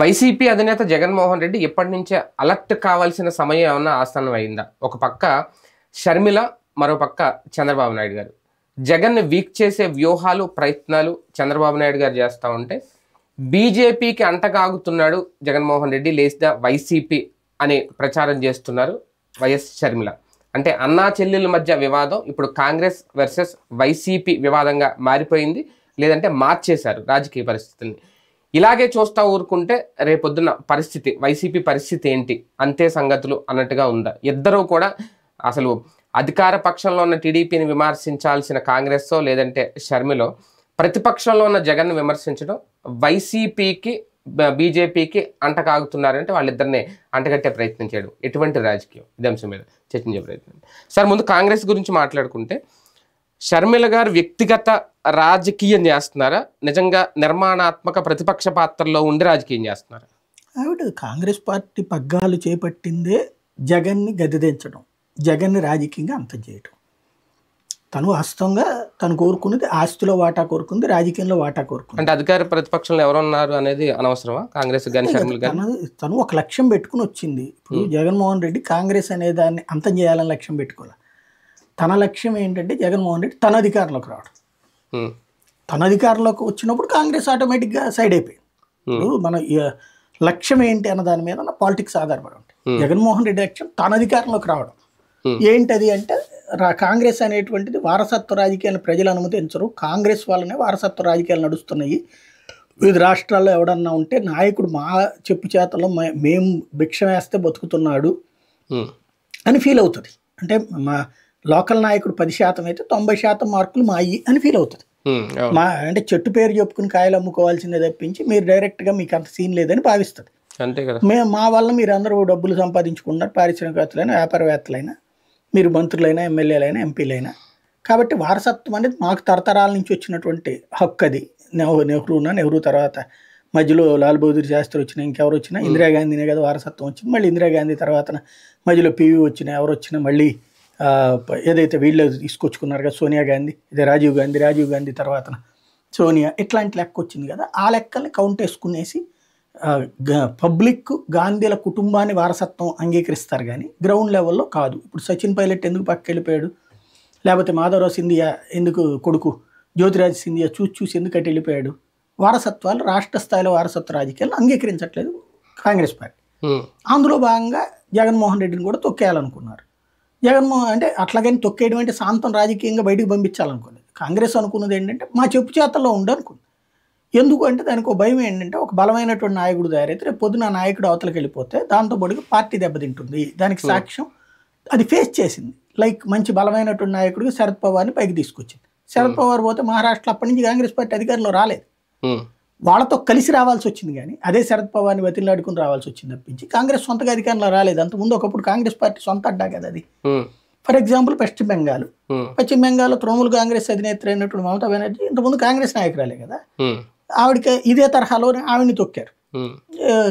YCP అధినేత జగన్మోహన్ రెడ్డి ఎప్పటి నుంచే అలర్ట్ కావాల్సిన సమయం ఏమన్నా ఆస్థానం అయిందా ఒక పక్క షర్మిల మరోపక్క చంద్రబాబు నాయుడు గారు జగన్ను వీక్ చేసే వ్యూహాలు ప్రయత్నాలు చంద్రబాబు నాయుడు గారు చేస్తూ ఉంటే బీజేపీకి అంటగాగుతున్నాడు జగన్మోహన్ రెడ్డి లేచిదా వైసీపీ అనే ప్రచారం చేస్తున్నారు వైఎస్ షర్మిల అంటే అన్నా చెల్లెల మధ్య వివాదం ఇప్పుడు కాంగ్రెస్ వర్సెస్ వైసీపీ వివాదంగా మారిపోయింది లేదంటే మార్చేశారు రాజకీయ పరిస్థితిని ఇలాగే చూస్తా ఊరుకుంటే రేపొద్దున పరిస్థితి వైసీపీ పరిస్థితి ఏంటి అంతే సంగతులు అన్నట్టుగా ఉందా ఇద్దరూ కూడా అసలు అధికార పక్షంలో ఉన్న టీడీపీని విమర్శించాల్సిన కాంగ్రెస్తో లేదంటే షర్మిలో ప్రతిపక్షంలో ఉన్న జగన్ను విమర్శించడం వైసీపీకి బీజేపీకి అంటకాగుతున్నారంటే వాళ్ళిద్దరిని అంటగట్టే ప్రయత్నం చేయడం ఎటువంటి రాజకీయం ఇది అంశం మీద చర్చించే ప్రయత్నం సార్ ముందు కాంగ్రెస్ గురించి మాట్లాడుకుంటే షర్మిల గారు వ్యక్తిగత రాజకీయం చేస్తున్నారా నిజంగా నిర్మాణాత్మక ప్రతిపక్ష పాత్రలో ఉండి రాజకీయం చేస్తున్నారా ఆవిడ కాంగ్రెస్ పార్టీ పగ్గాలు చేపట్టిందే జగన్ని గదిదించడం జగన్ని రాజకీయంగా అంతం చేయడం తను హస్తంగా తను కోరుకున్నది ఆస్తిలో వాటా కోరుకుంది రాజకీయంలో వాటా కోరుకుంది అంటే అధికార ప్రతిపక్షంలో ఎవరున్నారు అనేది అనవసరమా కాంగ్రెస్ తను ఒక లక్ష్యం పెట్టుకుని వచ్చింది ఇప్పుడు జగన్మోహన్ రెడ్డి కాంగ్రెస్ అనే దాన్ని అంతం చేయాలని లక్ష్యం పెట్టుకోవాలి తన లక్ష్యం ఏంటంటే జగన్మోహన్ రెడ్డి తన అధికారంలోకి రావడం తన అధికారంలోకి వచ్చినప్పుడు కాంగ్రెస్ ఆటోమేటిక్గా సైడ్ అయిపోయింది ఇప్పుడు మన లక్ష్యం ఏంటి అన్న దాని మీద పాలిటిక్స్ ఆధారపడి ఉంటాయి జగన్మోహన్ రెడ్డి లక్ష్యం తన అధికారంలోకి రావడం ఏంటది అంటే కాంగ్రెస్ అనేటువంటిది వారసత్వ రాజకీయాలను ప్రజలు అనుమతించరు కాంగ్రెస్ వల్లనే వారసత్వ రాజకీయాలు నడుస్తున్నాయి వివిధ రాష్ట్రాల్లో ఎవడన్నా ఉంటే నాయకుడు మా చెప్పు చేతలో మేము భిక్ష వేస్తే బతుకుతున్నాడు అని ఫీల్ అవుతుంది అంటే మా లోకల్ నాయకుడు పది శాతం అయితే తొంభై శాతం మార్కులు మాయి అని ఫీల్ అవుతుంది మా అంటే చెట్టు పేరు చెప్పుకుని కాయలు అమ్ముకోవాల్సిందే తప్పించి మీరు డైరెక్ట్గా మీకు అంత సీన్ లేదని భావిస్తుంది అంతే కదా మేము మా వల్ల మీరు అందరూ డబ్బులు సంపాదించుకున్నారు పారిశ్రామికవేత్తలైనా వ్యాపారవేత్తలైనా మీరు మంత్రులైనా ఎమ్మెల్యేలైనా ఎంపీలైనా కాబట్టి వారసత్వం అనేది మాకు తరతరాల నుంచి వచ్చినటువంటి హక్కు అది నెహ్రూ నెహ్రూనా నెహ్రూ తర్వాత మధ్యలో లాల్ బహదూర్ శాస్త్రి వచ్చినా ఇంకెవరు వచ్చినా ఇందిరాగాంధీనే కదా వారసత్వం వచ్చింది మళ్ళీ ఇందిరాగాంధీ తర్వాత మధ్యలో పీవీ వచ్చినా ఎవరు వచ్చినా మళ్ళీ ఏదైతే వీళ్ళు తీసుకొచ్చుకున్నారు కదా సోనియా గాంధీ ఇదే రాజీవ్ గాంధీ రాజీవ్ గాంధీ తర్వాత సోనియా ఇట్లాంటి లెక్క వచ్చింది కదా ఆ లెక్కల్ని కౌంట్ వేసుకునేసి పబ్లిక్ గాంధీల కుటుంబాన్ని వారసత్వం అంగీకరిస్తారు కానీ గ్రౌండ్ లెవెల్లో కాదు ఇప్పుడు సచిన్ పైలట్ ఎందుకు పక్కకి వెళ్ళిపోయాడు లేకపోతే మాధవరావు సింధియా ఎందుకు కొడుకు జ్యోతిరాజ్ సింధియా చూసి చూసి ఎందుకు అటు వెళ్ళిపోయాడు వారసత్వాలు రాష్ట్ర స్థాయిలో వారసత్వ రాజకీయాలు అంగీకరించట్లేదు కాంగ్రెస్ పార్టీ అందులో భాగంగా జగన్మోహన్ రెడ్డిని కూడా తొక్కేయాలనుకున్నారు జగన్మోహన్ అంటే అట్లాగని తొక్కేటువంటి సాంతం రాజకీయంగా బయటకు పంపించాలనుకోండి కాంగ్రెస్ అనుకున్నది ఏంటంటే మా చెప్పు చేతల్లో ఉండనుకుంది ఎందుకు అంటే దానికి ఒక భయం ఏంటంటే ఒక బలమైనటువంటి నాయకుడు తయారైతే రేపు పొద్దున నాయకుడు అవతలకి వెళ్ళిపోతే దాంతో పాటుగా పార్టీ దెబ్బతింటుంది దానికి hmm. సాక్ష్యం అది ఫేస్ చేసింది లైక్ మంచి బలమైనటువంటి నాయకుడికి శరద్ పవార్ని పైకి తీసుకొచ్చింది శరద్ hmm. పవార్ పోతే మహారాష్ట్ర అప్పటి నుంచి కాంగ్రెస్ పార్టీ అధికారంలో రాలేదు hmm. వాళ్ళతో కలిసి రావాల్సి వచ్చింది కానీ అదే శరద్ పవార్ని వతిలాడుకుని రావాల్సి వచ్చింది తప్పించి కాంగ్రెస్ సొంతగా అధికారంలో రాలేదు అంతకుముందు ఒకప్పుడు కాంగ్రెస్ పార్టీ సొంత అడ్డా కదా అది ఫర్ ఎగ్జాంపుల్ పశ్చిమ బెంగాల్ పశ్చిమ బెంగాల్ తృణమూల్ కాంగ్రెస్ అధినేత్రి అయినటువంటి మమతా బెనర్జీ ఇంతకుముందు కాంగ్రెస్ నాయకురాలే కదా ఆవిడకి ఇదే తరహాలోనే ఆవిడని తొక్కారు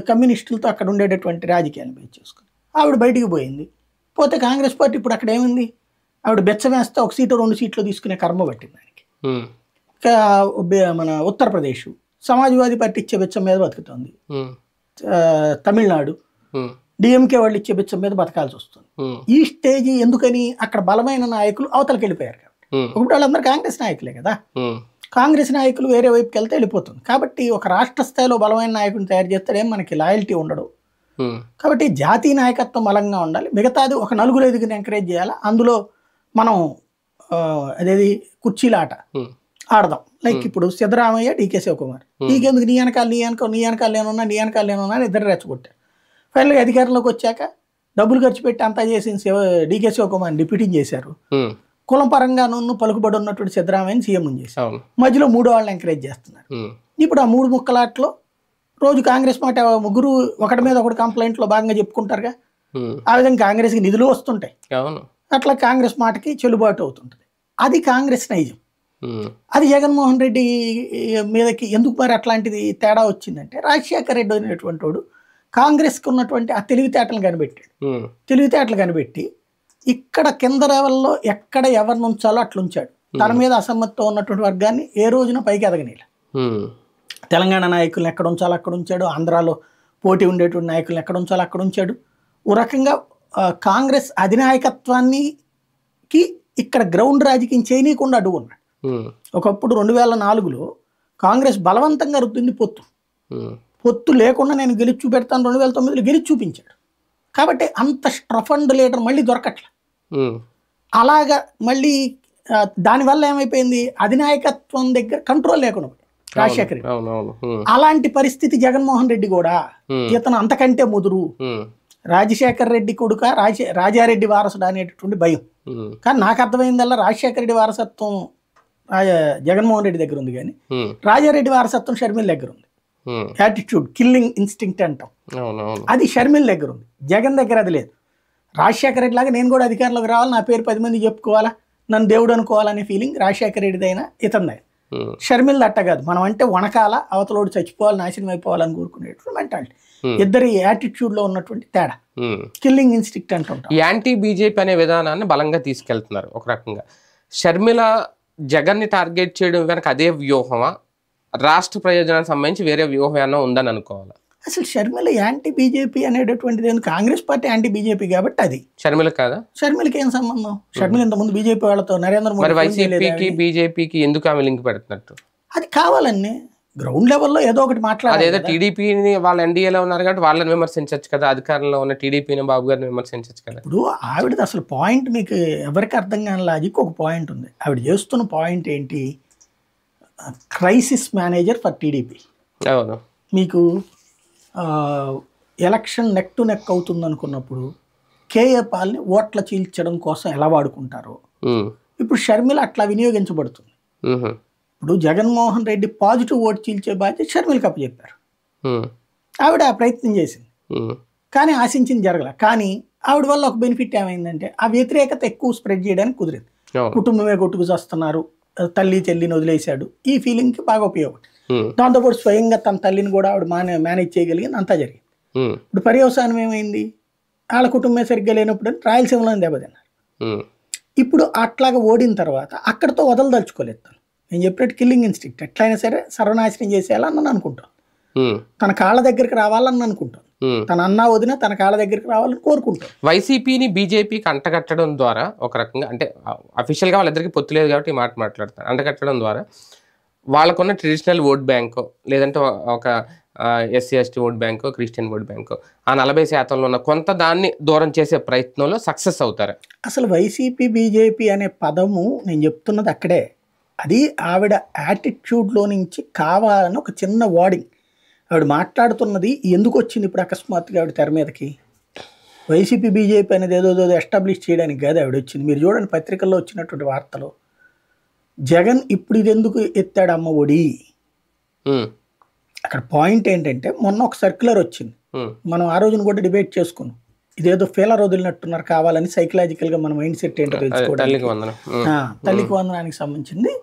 కమ్యూనిస్టులతో అక్కడ ఉండేటటువంటి రాజకీయాలను బేస్ చేసుకుని ఆవిడ బయటికి పోయింది పోతే కాంగ్రెస్ పార్టీ ఇప్పుడు అక్కడ ఏముంది ఆవిడ బెచ్చ వేస్తే ఒక సీటు రెండు సీట్లు తీసుకునే కర్మ పట్టింది దానికి మన ఉత్తరప్రదేశ్ సమాజ్వాదీ పార్టీ ఇచ్చే బిచ్చం మీద బతుకుతుంది తమిళనాడు డిఎంకే వాళ్ళు ఇచ్చే బిచ్చం మీద బతకాల్సి వస్తుంది ఈ స్టేజ్ ఎందుకని అక్కడ బలమైన నాయకులు అవతలకి వెళ్ళిపోయారు కాబట్టి ఇప్పుడు వాళ్ళందరూ కాంగ్రెస్ నాయకులే కదా కాంగ్రెస్ నాయకులు వేరే వైపుకి వెళ్తే వెళ్ళిపోతుంది కాబట్టి ఒక రాష్ట్ర స్థాయిలో బలమైన నాయకులు తయారు చేస్తాడేం మనకి లాయల్టీ ఉండడు కాబట్టి జాతీయ నాయకత్వం బలంగా ఉండాలి మిగతాది ఒక నలుగురు ఐదుగురిని ఎంకరేజ్ చేయాలి అందులో మనం అదేది కుర్చీలాట ఆడదాం లైక్ hmm. ఇప్పుడు సిద్ధరామయ్య డీకే శివకుమార్ hmm. నీకెందుకు నీ వెనకాల నీ వెనకాల నీ వెనకాల నేనున్నా నీ వెనకాల నేనున్నా అని ఇద్దరు రెచ్చగొట్టారు ఫైనల్గా అధికారంలోకి వచ్చాక డబ్బులు ఖర్చు పెట్టి అంతా చేసి శివ డీకే శివకుమార్ డిప్యూటీ చేశారు hmm. కులం పరంగా నున్ను పలుకుబడి ఉన్నటువంటి సిద్ధరామయ్యని సీఎం చేశారు మధ్యలో మూడు వాళ్ళని ఎంకరేజ్ చేస్తున్నారు ఇప్పుడు ఆ మూడు ముక్కలాట్లో రోజు కాంగ్రెస్ మాట ముగ్గురు ఒకటి మీద ఒకటి కంప్లైంట్లో భాగంగా చెప్పుకుంటారుగా ఆ విధంగా కాంగ్రెస్కి నిధులు వస్తుంటాయి అట్లా కాంగ్రెస్ మాటకి చెల్లుబాటు అవుతుంటుంది అది కాంగ్రెస్ నైజం అది జగన్మోహన్ రెడ్డి మీదకి ఎందుకు మరి అట్లాంటిది తేడా వచ్చిందంటే రాజశేఖర రెడ్డి అనేటువంటి వాడు కాంగ్రెస్కి ఉన్నటువంటి ఆ తెలివితేటలు కనిపెట్టాడు తెలివితేటలు కనిపెట్టి ఇక్కడ కింద లెవెల్లో ఎక్కడ ఎవరిని ఉంచాలో అట్లా ఉంచాడు తన మీద అసమ్మతితో ఉన్నటువంటి వర్గాన్ని ఏ రోజున పైకి ఎదగనీయలే తెలంగాణ నాయకులను ఎక్కడ ఉంచాలో అక్కడ ఉంచాడు ఆంధ్రాలో పోటీ ఉండేటువంటి నాయకులను ఎక్కడ ఉంచాలో అక్కడ ఉంచాడు ఓ రకంగా కాంగ్రెస్ కి ఇక్కడ గ్రౌండ్ రాజకీయం చేయనీయకుండా అడుగున్నాడు ఒకప్పుడు రెండు వేల నాలుగులో కాంగ్రెస్ బలవంతంగా రుద్దింది పొత్తు పొత్తు లేకుండా నేను గెలిచి చూపెడతాను రెండు వేల తొమ్మిదిలో గెలిచి చూపించాడు కాబట్టి అంత స్ట్రఫండ్ లీడర్ మళ్ళీ దొరకట్ల అలాగా మళ్ళీ దానివల్ల ఏమైపోయింది అధినాయకత్వం దగ్గర కంట్రోల్ లేకుండా రాజశేఖర్ అలాంటి పరిస్థితి జగన్మోహన్ రెడ్డి కూడా ఇతను అంతకంటే ముదురు రాజశేఖర్ రెడ్డి కొడుక రాజ రాజారెడ్డి వారసుడు అనేటటువంటి భయం కానీ నాకు అర్థమైందల్లా రాజశేఖర రెడ్డి వారసత్వం రాజా జగన్మోహన్ రెడ్డి దగ్గర ఉంది కానీ రాజారెడ్డి వారసత్వం షర్మిల దగ్గర ఉంది యాటిట్యూడ్ కిల్లింగ్ ఇన్స్టింక్ట్ అంటాం అది షర్మిల దగ్గర ఉంది జగన్ దగ్గర అది లేదు రాజశేఖర రెడ్డి లాగా నేను కూడా అధికారంలోకి రావాలి నా పేరు పది మంది చెప్పుకోవాలా నన్ను దేవుడు అనుకోవాలనే ఫీలింగ్ రాజశేఖర రెడ్డిదైనా ఇతందైనా షర్మిల్ దట్ట కాదు మనం అంటే వనకాల అవతలోడు చచ్చిపోవాలి నాశనం అయిపోవాలని కోరుకునేటువంటి మెంటాలిటీ ఇద్దరి యాటిట్యూడ్ లో ఉన్నటువంటి తేడా కిల్లింగ్ ఇన్స్టిక్ట్ అంటుంటారు యాంటీ బీజేపీ అనే విధానాన్ని బలంగా తీసుకెళ్తున్నారు ఒక రకంగా షర్మిల జగన్ని టార్గెట్ చేయడం కనుక అదే వ్యూహమా రాష్ట్ర ప్రయోజనానికి సంబంధించి వేరే వ్యూహం ఏమైనా ఉందని అనుకోవాలి అసలు షర్మిల యాంటీ బీజేపీ అనేటటువంటిది కాంగ్రెస్ పార్టీ యాంటీ బీజేపీ కాబట్టి అది షర్మిల కాదా షర్మిలకి ఏం సంబంధం షర్మిల ఇంతకుముందు బీజేపీ వాళ్ళతో నరేంద్ర మోడీ వైసీపీకి బీజేపీకి ఎందుకు ఆమె లింక్ పెడుతున్నట్టు అది కావాలండి గ్రౌండ్ లెవెల్లో ఏదో ఒకటి మాట్లాడాలి అదే టీడీపీని వాళ్ళు ఎన్డీఏలో ఉన్నారు కాబట్టి వాళ్ళని విమర్శించవచ్చు కదా అధికారంలో ఉన్న టీడీపీని బాబు గారిని విమర్శించవచ్చు కదా ఇప్పుడు ఆవిడది అసలు పాయింట్ మీకు ఎవరికి అర్థం కాని లాజిక్ ఒక పాయింట్ ఉంది ఆవిడ చేస్తున్న పాయింట్ ఏంటి క్రైసిస్ మేనేజర్ ఫర్ టీడీపీ అవును మీకు ఎలక్షన్ నెక్ టు నెక్ అవుతుంది అనుకున్నప్పుడు కేఏ పాల్ని ఓట్ల చీల్చడం కోసం ఎలా వాడుకుంటారో ఇప్పుడు షర్మిల అట్లా వినియోగించబడుతుంది ఇప్పుడు జగన్మోహన్ రెడ్డి పాజిటివ్ ఓటు చీల్చే బాధ్యత షర్మిలకు అప్పచెప్పారు ఆవిడ ఆ ప్రయత్నం చేసింది కానీ ఆశించింది జరగల కానీ ఆవిడ వల్ల ఒక బెనిఫిట్ ఏమైందంటే ఆ వ్యతిరేకత ఎక్కువ స్ప్రెడ్ చేయడానికి కుదిరింది కుటుంబమే కొట్టుకు చేస్తున్నారు తల్లి చెల్లిని వదిలేశాడు ఈ ఫీలింగ్కి బాగా ఉపయోగం దాంతోపాటు స్వయంగా తన తల్లిని కూడా ఆవిడ మానే మేనేజ్ చేయగలిగింది అంతా జరిగింది ఇప్పుడు పర్యవసానం ఏమైంది వాళ్ళ కుటుంబమే సరిగ్గా లేనప్పుడు రాయలసీమలో దెబ్బతిన్నారు ఇప్పుడు అట్లాగా ఓడిన తర్వాత అక్కడతో వదలదలుచుకోలేదు నేను చెప్పినట్టు కిల్లింగ్ ఇన్స్టిక్ట్ ఎట్లయినా సరే సర్వనాశనం చేసేయాలని నన్ను అనుకుంటాను తన కాళ్ళ దగ్గరికి రావాలని అనుకుంటాను తన అన్న వదిన తన కాళ్ళ దగ్గరికి రావాలని కోరుకుంటాం వైసీపీని బీజేపీకి అంటగట్టడం ద్వారా ఒక రకంగా అంటే అఫీషియల్గా వాళ్ళిద్దరికి పొత్తు లేదు కాబట్టి ఈ మాట మాట్లాడతాను అంటగట్టడం ద్వారా వాళ్ళకున్న ట్రెడిషనల్ ఓట్ బ్యాంకు లేదంటే ఒక SC ST vote bank Christian vote bank ఆ నలభై శాతంలో ఉన్న కొంత దాన్ని దూరం చేసే ప్రయత్నంలో సక్సెస్ అవుతారు అసలు వైసీపీ బీజేపీ అనే పదము నేను చెప్తున్నది అక్కడే అది ఆవిడ యాటిట్యూడ్లో నుంచి కావాలని ఒక చిన్న వార్డింగ్ ఆవిడ మాట్లాడుతున్నది ఎందుకు వచ్చింది ఇప్పుడు అకస్మాత్తుగా ఆవిడ తెర మీదకి వైసీపీ బీజేపీ అనేది ఏదో ఏదో ఎస్టాబ్లిష్ చేయడానికి కాదు ఆవిడ వచ్చింది మీరు చూడండి పత్రికల్లో వచ్చినటువంటి వార్తలు జగన్ ఇప్పుడు ఇది ఎందుకు ఎత్తాడు అమ్మ ఒడి అక్కడ పాయింట్ ఏంటంటే మొన్న ఒక సర్క్యులర్ వచ్చింది మనం ఆ రోజున కూడా డిబేట్ చేసుకున్నాం ఇదేదో ఫెయిలర్ వదిలినట్టున్నారు కావాలని సైకలాజికల్గా మన మైండ్ సెట్ ఏంటో తెలుసుకోవడం తల్లికి వందనానికి సంబంధించింది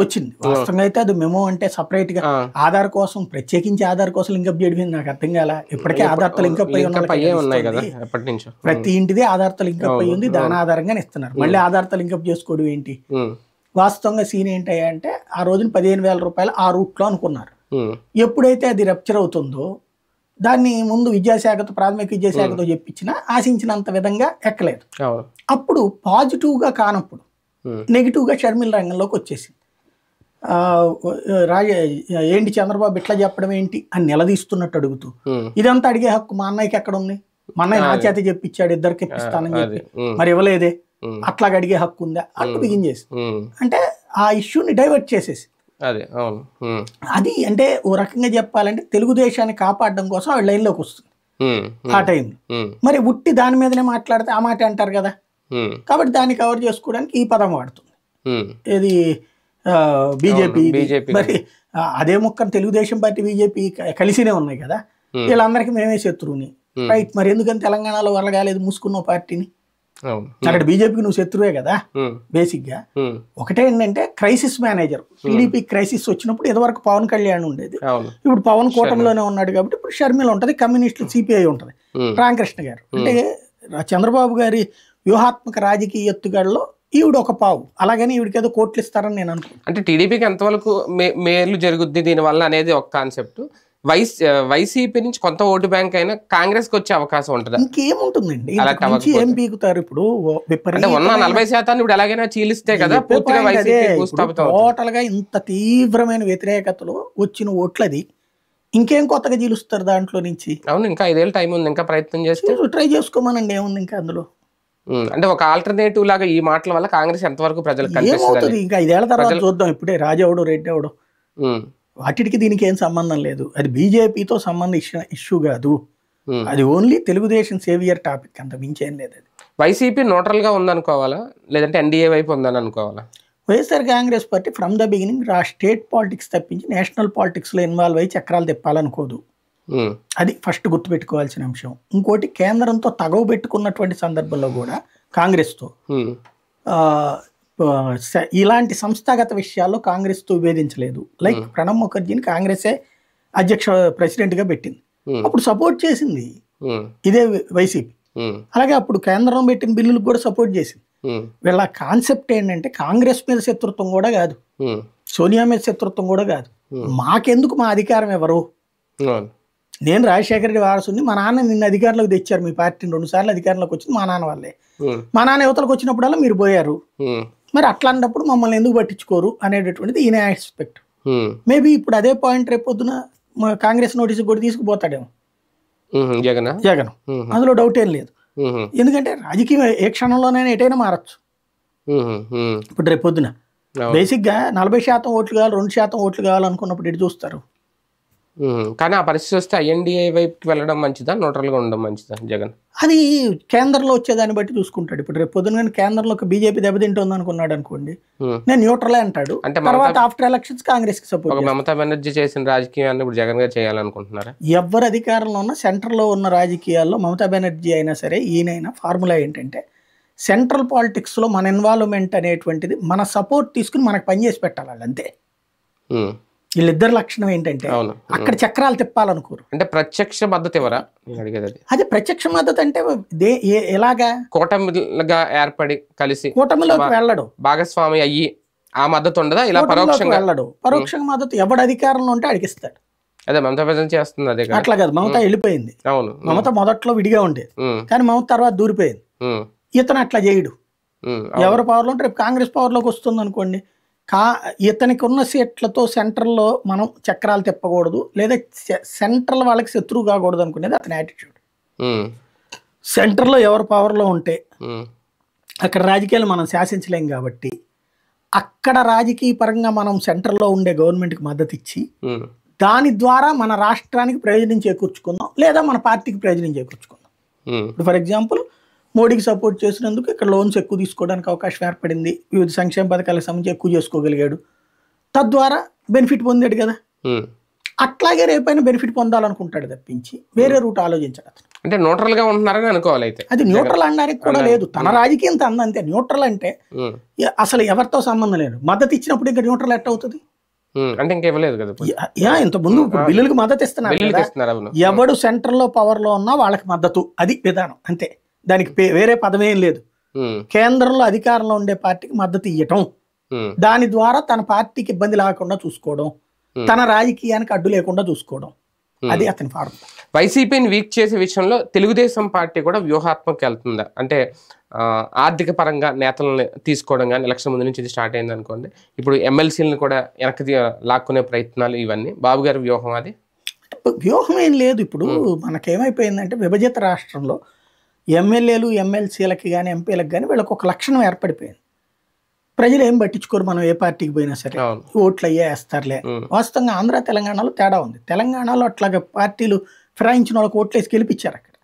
వచ్చింది వాస్తవంగా అయితే అది మెమో అంటే సపరేట్ గా ఆధార్ కోసం ప్రత్యేకించి ఆధార్ కోసం లింకప్ చేయడం నాకు అర్థం కాల ఇప్పటికే ఆధార్తో లింకప్ అయ్యి ఉన్నాయి కదా ప్రతి ఇంటిది ఆధార్తో లింకప్ అయ్యి ఉంది దాని ఆధారంగానే ఇస్తున్నారు మళ్ళీ ఆధార్తో లింకప్ చేసుకోవడం ఏంటి వాస్తవంగా సీన్ ఏంటి అంటే ఆ రోజున పదిహేను వేల రూపాయలు ఆ రూట్లో అనుకున్నారు ఎప్పుడైతే అది రప్చర్ అవుతుందో దాన్ని ముందు విద్యాశాఖతో ప్రాథమిక విద్యాశాఖతో చెప్పించినా ఆశించినంత విధంగా ఎక్కలేదు అప్పుడు పాజిటివ్గా కానప్పుడు నెగిటివ్గా షర్మిల రంగంలోకి వచ్చేసింది రాజ ఏంటి చంద్రబాబు ఇట్లా చెప్పడం ఏంటి అని నిలదీస్తున్నట్టు అడుగుతూ ఇదంతా అడిగే హక్కు మా అన్నయ్యకి ఎక్కడ ఉంది మా అన్నయ్య నా చేత చెప్పించాడు ఇద్దరికి ఇప్పిస్తానని చెప్పి మరి ఇవ్వలేదే అట్లాగడిగే అడిగే హక్కు ఉందా అట్లా బిగిన్ చేసి అంటే ఆ ఇష్యూని డైవర్ట్ చేసేసి అదే అవును అది అంటే ఓ రకంగా చెప్పాలంటే తెలుగుదేశాన్ని కాపాడడం కోసం ఆ లైన్లోకి వస్తుంది ఆ టైం మరి ఉట్టి దాని మీదనే మాట్లాడితే ఆ మాట అంటారు కదా కాబట్టి దాన్ని కవర్ చేసుకోవడానికి ఈ పదం వాడుతుంది ఇది బీజేపీ మరి అదే ముక్క తెలుగుదేశం పార్టీ బీజేపీ కలిసినే ఉన్నాయి కదా వీళ్ళందరికీ మేమే శత్రువుని రైట్ మరి ఎందుకని తెలంగాణలో వరగాలేదు మూసుకున్న పార్టీని అక్కడ బీజేపీకి నువ్వు శత్రువే కదా బేసిక్ గా ఒకటే ఏంటంటే క్రైసిస్ మేనేజర్ టీడీపీ క్రైసిస్ వచ్చినప్పుడు ఇదివరకు పవన్ కళ్యాణ్ ఉండేది ఇప్పుడు పవన్ కూటమిలోనే ఉన్నాడు కాబట్టి ఇప్పుడు షర్మిల ఉంటది కమ్యూనిస్టులు సిపిఐ ఉంటది రామకృష్ణ గారు అంటే చంద్రబాబు గారి వ్యూహాత్మక రాజకీయ ఎత్తుగడలో ఈవిడ ఒక పావు అలాగని ఏదో కోట్లు ఇస్తారని నేను అనుకుంటున్నాను అంటే టీడీపీకి ఎంతవరకు మేలు జరుగుద్ది దీనివల్ల అనేది ఒక కాన్సెప్ట్ వైస్ వైసీపీ నుంచి కొంత ఓటు బ్యాంక్ అయినా కాంగ్రెస్ కి వచ్చే అవకాశం ఉంటుంది ఇంకేముంటుందండి ఏం పీకుతారు ఇప్పుడు ఉన్న నలభై శాతాన్ని ఇప్పుడు ఎలాగైనా చీలిస్తే కదా పూర్తిగా టోటల్ గా ఇంత తీవ్రమైన వ్యతిరేకతలు వచ్చిన ఓట్లది ఇంకేం కొత్తగా చీలుస్తారు దాంట్లో నుంచి అవును ఇంకా ఐదేళ్ళు టైం ఉంది ఇంకా ప్రయత్నం చేస్తే ట్రై చేసుకోమనండి ఏముంది ఇంకా అందులో అంటే ఒక ఆల్టర్నేటివ్ లాగా ఈ మాటల వల్ల కాంగ్రెస్ ఎంతవరకు ప్రజలకు ఇంకా ఐదేళ్ల తర్వాత చూద్దాం ఇప్పుడే రాజావుడు రెడ్డి అవడం వాటికి దీనికి ఏం సంబంధం లేదు అది బీజేపీతో సంబంధం ఇష్యూ ఇష్యూ కాదు అది ఓన్లీ తెలుగుదేశం సేవియర్ టాపిక్ అంత మించేం లేదు అది వైసీపీ న్యూట్రల్గా ఉందనుకోవాలా లేదంటే ఎన్డీఏ వైపు ఉందని అనుకోవాలా YSR Congress party from the beginning రా స్టేట్ పాలిటిక్స్ తప్పించి నేషనల్ పాలిటిక్స్లో ఇన్వాల్వ్ అయ్యి చక్రాలు తెప్పాలనుకోదు అది ఫస్ట్ గుర్తుపెట్టుకోవాల్సిన అంశం ఇంకోటి కేంద్రంతో తగవ పెట్టుకున్నటువంటి సందర్భంలో కూడా కాంగ్రెస్తో ఇలాంటి సంస్థాగత విషయాల్లో కాంగ్రెస్తో విభేదించలేదు లైక్ ప్రణబ్ ముఖర్జీని కాంగ్రెసే అధ్యక్ష ప్రెసిడెంట్గా పెట్టింది అప్పుడు సపోర్ట్ చేసింది ఇదే వైసీపీ అలాగే అప్పుడు కేంద్రం పెట్టిన బిల్లులకు కూడా సపోర్ట్ చేసింది వీళ్ళ కాన్సెప్ట్ ఏంటంటే కాంగ్రెస్ మీద శత్రుత్వం కూడా కాదు సోనియా మీద శత్రుత్వం కూడా కాదు మాకెందుకు మా అధికారం ఎవరు నేను రాజశేఖర రెడ్డి వారసుని మా నాన్న నిన్న అధికారంలోకి తెచ్చారు మీ పార్టీని రెండు సార్లు అధికారంలోకి వచ్చింది మా నాన్న వాళ్ళే మా నాన్న యువతలకు వచ్చినప్పుడల్లా మీరు పోయారు మరి అట్లాంటప్పుడు మమ్మల్ని ఎందుకు పట్టించుకోరు అనేటటువంటిది ఈయన ఎక్స్పెక్ట్ మేబీ ఇప్పుడు అదే పాయింట్ రేపొద్దున కాంగ్రెస్ నోటీస్ కూడా తీసుకుపోతాడేమో జగన్ జగన్ అందులో డౌట్ ఏం లేదు ఎందుకంటే రాజకీయం ఏ క్షణంలోనైనా ఎటైనా మారచ్చు ఇప్పుడు రేపొద్దున బేసిక్గా నలభై శాతం ఓట్లు కావాలి రెండు శాతం ఓట్లు కావాలనుకున్నప్పుడు ఇటు చూస్తారు కానీ ఆ పరిస్థితి వస్తే ఐఎన్డిఏ వైపుకి వెళ్ళడం మంచిదా న్యూట్రల్గా ఉండడం మంచిదా జగన్ అది కేంద్రంలో వచ్చేదాన్ని బట్టి చూసుకుంటాడు ఇప్పుడు రేపు పొద్దున కానీ కేంద్రంలో బీజేపీ దెబ్బతింటుంది అనుకున్నాడు అనుకోండి నేను న్యూట్రలే అంటాడు అంటే తర్వాత ఆఫ్టర్ ఎలక్షన్స్ కాంగ్రెస్ కి సపోర్ట్ మమతా బెనర్జీ చేసిన రాజకీయాన్ని ఇప్పుడు జగన్ గారు చేయాలనుకుంటున్నారా ఎవరు అధికారంలో ఉన్న లో ఉన్న రాజకీయాల్లో మమతా బెనర్జీ అయినా సరే ఈయనైనా ఫార్ములా ఏంటంటే సెంట్రల్ పాలిటిక్స్లో మన ఇన్వాల్వ్మెంట్ అనేటువంటిది మన సపోర్ట్ తీసుకుని మనకు పనిచేసి పెట్టాలి అంతే వీళ్ళిద్దరు లక్షణం ఏంటంటే అక్కడ చక్రాలు తిప్పాలనుకోరు అంటే ప్రత్యక్ష మద్దతు ఇవ్వరా అదే ప్రత్యక్ష మద్దతు అంటే దే ఎలాగా కూటమిగా ఏర్పడి కలిసి కూటమిలోకి వెళ్ళడు భాగస్వామి అయ్యి ఆ మద్దతు ఉండదా ఇలా పరోక్షంగా వెళ్ళడు పరోక్షంగా మద్దతు ఎవడు అధికారంలో ఉంటే అడిగిస్తాడు అదే మమత ప్రజలు చేస్తుంది అదే అట్లా కాదు మమత వెళ్ళిపోయింది అవును మమత మొదట్లో విడిగా ఉండేది కానీ మమత తర్వాత దూరిపోయింది ఇతను అట్లా చేయడు ఎవరు పవర్లో ఉంటే రేపు కాంగ్రెస్ పవర్లోకి వస్తుంది అనుకోండి కా ఇతనికి సీట్లతో సెంట్రల్లో మనం చక్రాలు తిప్పకూడదు లేదా సెంట్రల్ వాళ్ళకి శత్రువు కాకూడదు అనుకునేది అతని యాటిట్యూడ్ సెంటర్లో ఎవరు పవర్లో ఉంటే అక్కడ రాజకీయాలు మనం శాసించలేం కాబట్టి అక్కడ రాజకీయ పరంగా మనం సెంటర్లో ఉండే గవర్నమెంట్కి మద్దతు ఇచ్చి దాని ద్వారా మన రాష్ట్రానికి ప్రయోజనం చేకూర్చుకుందాం లేదా మన పార్టీకి ప్రయోజనం చేకూర్చుకుందాం ఇప్పుడు ఫర్ ఎగ్జాంపుల్ మోడీకి సపోర్ట్ చేసినందుకు ఇక్కడ లోన్స్ ఎక్కువ తీసుకోవడానికి అవకాశం ఏర్పడింది వివిధ సంక్షేమ పథకాలకు సంబంధించి ఎక్కువ చేసుకోగలిగాడు తద్వారా బెనిఫిట్ పొందాడు కదా అట్లాగే రేపైన బెనిఫిట్ పొందాలనుకుంటాడు తప్పించి వేరే రూట్ ఆలోచించాడు అంటే న్యూట్రల్ గా ఉంటున్నారని అనుకోవాలి అయితే అది న్యూట్రల్ అనడానికి కూడా లేదు తన రాజకీయం తన అంతే న్యూట్రల్ అంటే అసలు ఎవరితో సంబంధం లేదు మద్దతు ఇచ్చినప్పుడు ఇంకా న్యూట్రల్ ఎట్ అవుతుంది అంటే ఇంకా ఇవ్వలేదు కదా యా ఇంత ముందు బిల్లులకు మద్దతు ఇస్తున్నారు ఎవడు సెంటర్ లో పవర్ లో ఉన్నా వాళ్ళకి మద్దతు అది విధానం అంతే దానికి వేరే పదమేం లేదు కేంద్రంలో అధికారంలో ఉండే పార్టీకి మద్దతు ఇవ్వటం దాని ద్వారా తన పార్టీకి ఇబ్బంది లేకుండా చూసుకోవడం తన రాజకీయానికి అడ్డు లేకుండా చూసుకోవడం అది అతని ఫార్ములా వైసీపీని వీక్ చేసే విషయంలో తెలుగుదేశం పార్టీ కూడా వ్యూహాత్మక వెళ్తుందా అంటే ఆర్థిక పరంగా నేతలను తీసుకోవడం కానీ ఎలక్షన్ ముందు నుంచి స్టార్ట్ అయింది అనుకోండి ఇప్పుడు ఎమ్మెల్సీలను కూడా వెనక్కి లాక్కునే ప్రయత్నాలు ఇవన్నీ బాబు గారి వ్యూహం అది వ్యూహం ఏం లేదు ఇప్పుడు మనకేమైపోయిందంటే విభజిత రాష్ట్రంలో ఎమ్మెల్యేలు ఎమ్మెల్సీలకి కానీ ఎంపీలకు కానీ వీళ్ళకి ఒక లక్షణం ఏర్పడిపోయింది ప్రజలు ఏం పట్టించుకోరు మనం ఏ పార్టీకి పోయినా సరే ఓట్లు అయ్యే వేస్తారులే వాస్తవంగా ఆంధ్ర తెలంగాణలో తేడా ఉంది తెలంగాణలో అట్లాగ పార్టీలు ఫిరాయించిన వాళ్ళకి ఓట్లు వేసి గెలిపించారు అక్కడ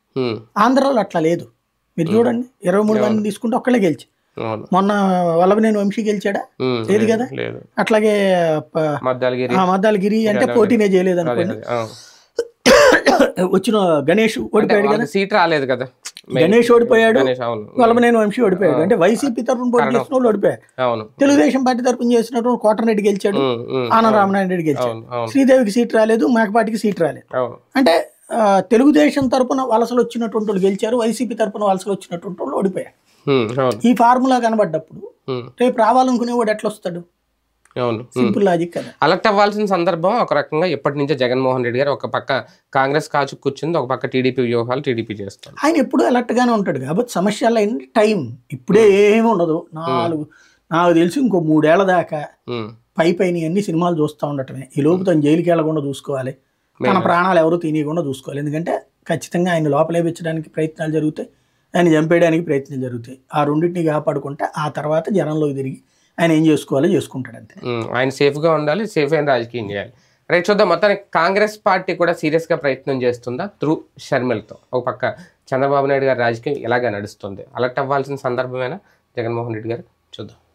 ఆంధ్రాలో అట్లా లేదు మీరు చూడండి ఇరవై మూడు మంది తీసుకుంటే ఒక్కళ్ళే గెలిచి మొన్న వల్లభనేని వంశీ గెలిచాడా లేదు కదా అట్లాగే మద్దాలగిరి అంటే పోటీనే చేయలేదు అనుకోండి వచ్చిన గణేష్ ఓడిపోయాడు కదా సీట్ రాలేదు కదా గణేష్ ఓడిపోయాడు వల్లభనేని వంశీ ఓడిపోయాడు అంటే వైసీపీ తరఫున పోటీ చేసిన వాళ్ళు ఓడిపోయారు తెలుగుదేశం పార్టీ తరఫున చేసినటువంటి కోటరెడ్డి గెలిచాడు ఆనంద రామనారాయణ రెడ్డి గెలిచాడు శ్రీదేవికి సీట్ రాలేదు మేకపాటికి సీట్ రాలేదు అంటే తెలుగుదేశం తరపున వలసలు వచ్చినటువంటి వాళ్ళు గెలిచారు వైసీపీ తరపున వలసలు వచ్చినటువంటి వాళ్ళు ఓడిపోయారు ఈ ఫార్ములా కనబడ్డప్పుడు రేపు రావాలనుకునేవాడు ఎట్లా వస్తాడు అవును అలర్ట్ అవ్వాల్సిన సందర్భం ఒక రకంగా ఎప్పటి నుంచో జగన్మోహన్ రెడ్డి గారు ఒక పక్క కాంగ్రెస్ కాచు కూర్చుంది ఒక పక్క టీడీపీ వ్యూహాలు టీడీపీ చేస్తారు ఆయన ఎప్పుడు అలర్ట్ గానే ఉంటాడు కాబట్టి సమస్యలు అయింది టైం ఇప్పుడే ఏమి ఉండదు నాలుగు నాకు తెలిసి ఇంకో మూడేళ్ల దాకా పై పైన అన్ని సినిమాలు చూస్తూ ఉండటమే ఈ లోపు తను జైలుకి వెళ్ళకుండా చూసుకోవాలి తన ప్రాణాలు ఎవరు తినేయకుండా చూసుకోవాలి ఎందుకంటే ఖచ్చితంగా ఆయన లోపలేపించడానికి ప్రయత్నాలు జరుగుతాయి ఆయన చంపేయడానికి ప్రయత్నం జరుగుతాయి ఆ రెండింటిని కాపాడుకుంటే ఆ తర్వాత జనంలోకి తిరిగి ఆయన ఏం చేసుకోవాలో చేసుకుంటాడు అంతే ఆయన సేఫ్గా ఉండాలి సేఫ్ అయిన రాజకీయం చేయాలి రైట్ చూద్దాం మొత్తానికి కాంగ్రెస్ పార్టీ కూడా సీరియస్గా ప్రయత్నం చేస్తుందా త్రూ షర్మిలతో ఒక పక్క చంద్రబాబు నాయుడు గారి రాజకీయం ఇలాగా నడుస్తుంది అలర్ట్ అవ్వాల్సిన సందర్భమేనా జగన్మోహన్ రెడ్డి గారు చూద్దాం